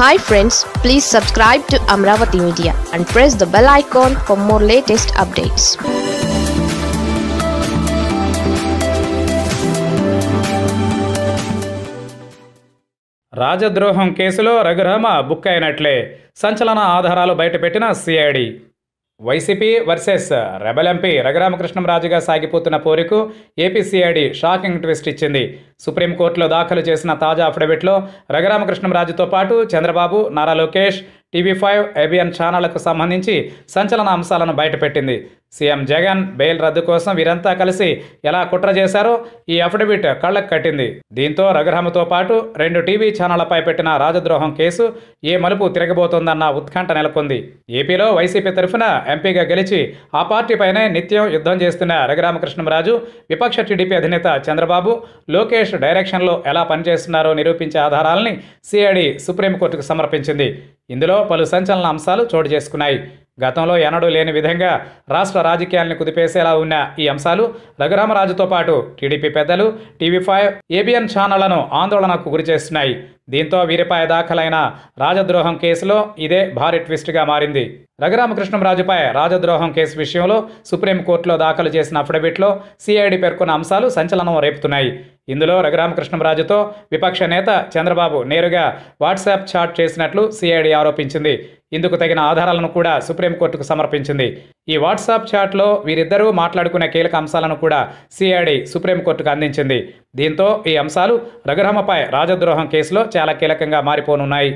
hi friends please subscribe to Amaravati media and press the bell icon for more latest updates రాజద్రోహం కేసులో Raghurama book అయినట్లే సంచలన ఆధారాలు బయటపెట్టిన CID YCP versus rebel MP రఘురామకృష్ణంరాజుగా సాగిపోతున్న పోరుకు ఏపీసీఐడి షాకింగ్ ట్విస్ట్ ఇచ్చింది సుప్రీంకోర్టులో దాఖలు చేసిన తాజా అఫిడవిట్లో రఘురామకృష్ణంరాజుతో పాటు Chandrababu Nara Lokesh TV five ABN ఛానళ్లకు సంబంధించి సంచలన అంశాలను బయటపెట్టింది సీఎం జగన్ బెయిల్ రద్దు కోసం వీరంతా కలిసి ఎలా కుట్ర చేశారో ఈ అఫిడవిట్ కళ్ళకు కట్టింది దీంతో రఘురామతో పాటు రెండు టీవీ ఛానళ్లపై పెట్టిన రాజద్రోహం కేసు ఏ మలుపు తిరగబోతోందన్న ఉత్కంఠ నెలకొంది ఏపీలో వైసీపీ తరఫున ఎంపీగా గెలిచి ఆ పార్టీపైనే నిత్యం యుద్ధం చేస్తున్న రఘురామకృష్ణరాజు విపక్ష టీడీపీ అధినేత చంద్రబాబు లోకేష్ డైరెక్షన్లో ఎలా పనిచేస్తున్నారో నిరూపించే ఆధారాలని సిఐడి సుప్రీంకోర్టుకు సమర్పించింది ఇందులో పలు సంచలన అంశాలు చోటు చేసుకున్నాయి గతంలో ఎనడూ లేని విధంగా రాష్ట్ర రాజకీయాలను కుదిపేసేలా ఉన్న ఈ అంశాలు రఘురామరాజుతో పాటు టీడీపీ పెద్దలు టీవీ ఫైవ్ ఏబిఎన్ ఛానళ్లను ఆందోళనకు గురిచేస్తున్నాయి దీంతో వీరిపై దాఖలైన రాజద్రోహం కేసులో ఇదే భారీ ట్విస్ట్గా మారింది రఘురామకృష్ణరాజుపై రాజద్రోహం కేసు విషయంలో సుప్రీంకోర్టులో దాఖలు చేసిన అఫిడవిట్లో సిఐడి పేర్కొన్న అంశాలు సంచలనం రేపుతున్నాయి ఇందులో రఘురామకృష్ణరాజుతో విపక్ష నేత చంద్రబాబు నేరుగా వాట్సాప్ చాట్ చేసినట్లు సిఐడి ఆరోపించింది ఇందుకు తగిన ఆధారాలను కూడా సుప్రీంకోర్టుకు సమర్పించింది ఈ వాట్సాప్ చాట్లో వీరిద్దరూ మాట్లాడుకునే కీలక అంశాలను కూడా సిఐడి సుప్రీంకోర్టుకు అందించింది దీంతో ఈ అంశాలు రఘురామపై రాజద్రోహం కేసులో చాలా కీలకంగా మారిపోనున్నాయి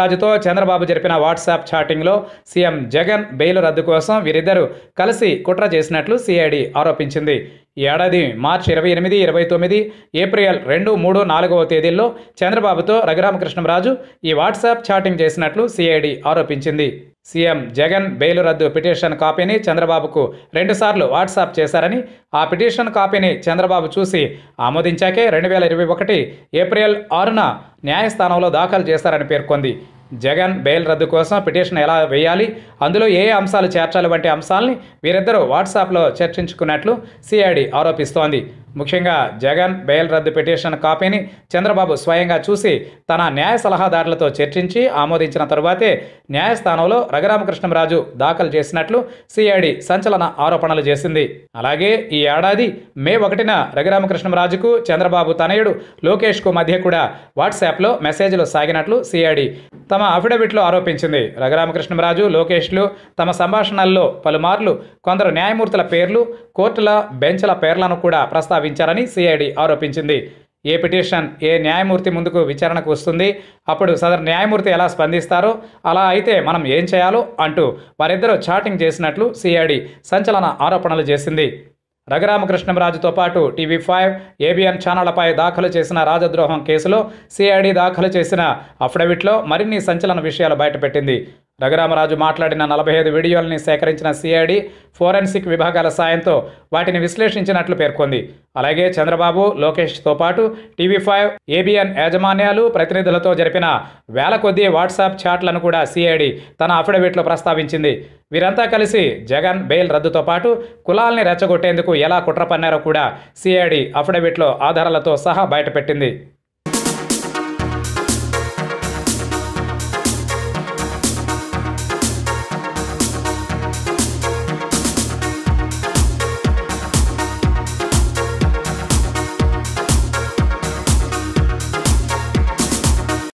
రాజుతో చంద్రబాబు జరిపిన వాట్సాప్ చాటింగ్లో సీఎం జగన్ బెయిల్ రద్దు కోసం వీరిద్దరూ కలిసి కుట్ర చేసినట్లు సిఐడి ఆరోపించింది ఏడాది మార్చి ఇరవై ఎనిమిది ఇరవై తొమ్మిది ఏప్రిల్ రెండు మూడు నాలుగవ తేదీల్లో చంద్రబాబుతో రఘురామకృష్ణరాజు ఈ వాట్సాప్ చాటింగ్ చేసినట్లు సిఐడి ఆరోపించింది సీఎం జగన్ బెయిలు రద్దు పిటిషన్ కాపీని చంద్రబాబుకు రెండుసార్లు వాట్సాప్ చేశారని ఆ పిటిషన్ కాపీని చంద్రబాబు చూసి ఆమోదించాకే రెండు వేల ఇరవై ఒకటి ఏప్రిల్ ఆరున న్యాయస్థానంలో దాఖలు చేశారని పేర్కొంది జగన్ బెయిల్ రద్దు కోసం పిటిషన్ ఎలా వేయాలి అందులో ఏ అంశాలు చేర్చాలి వంటి అంశాలని వీరిద్దరూ వాట్సాప్లో చర్చించుకున్నట్లు సిఐడి ఆరోపిస్తోంది ముఖ్యంగా జగన్ బెయిల్ రద్దు పిటిషన్ కాపీని చంద్రబాబు స్వయంగా చూసి తన న్యాయ సలహాదారులతో చర్చించి ఆమోదించిన తరువాతే న్యాయస్థానంలో రఘురామకృష్ణరాజు దాఖలు చేసినట్లు సిఐడి సంచలన ఆరోపణలు చేసింది అలాగే ఈ ఏడాది మే ఒకటిన రఘురామకృష్ణరాజుకు చంద్రబాబు తనయుడు లోకేష్కు మధ్య కూడా వాట్సాప్లో మెసేజ్లు సాగినట్లు సిఐడి తమ అఫిడవిట్లో ఆరోపించింది రఘురామకృష్ణరాజు లోకేష్లు తమ సంభాషణల్లో పలుమార్లు కొందరు న్యాయమూర్తుల పేర్లు కోర్టుల బెంచ్ల పేర్లను కూడా ప్రస్తావించారని సిఐడి ఆరోపించింది ఏ పిటిషన్ ఏ న్యాయమూర్తి ముందుకు విచారణకు వస్తుంది అప్పుడు సదరు న్యాయమూర్తి ఎలా స్పందిస్తారో అలా అయితే మనం ఏం చేయాలో అంటూ వారిద్దరూ చాటింగ్ చేసినట్లు సిఐడి సంచలన ఆరోపణలు చేసింది రఘురామకృష్ణంరాజుతో పాటు టీవీ ఫైవ్ ఏబిఎన్ ఛానళ్లపై దాఖలు చేసిన రాజద్రోహం కేసులో సిఐడి దాఖలు చేసిన అఫిడవిట్లో మరిన్ని సంచలన విషయాలు బయటపెట్టింది రఘురామరాజు మాట్లాడిన నలభై ఐదు వీడియోలని సేకరించిన సిఐడి ఫోరెన్సిక్ విభాగాల సాయంతో వాటిని విశ్లేషించినట్లు పేర్కొంది అలాగే చంద్రబాబు లోకేష్తో పాటు టీవీ ఫైవ్ ఏబిఎన్ యాజమాన్యాలు ప్రతినిధులతో జరిపిన వేల వాట్సాప్ చాట్లను కూడా సిఐడి తన అఫిడవిట్లో ప్రస్తావించింది వీరంతా కలిసి జగన్ బెయిల్ రద్దుతో పాటు కులాల్ని రెచ్చగొట్టేందుకు ఎలా కుట్ర పన్నారో కూడా సిఐడి అఫిడవిట్లో ఆధారాలతో సహా బయటపెట్టింది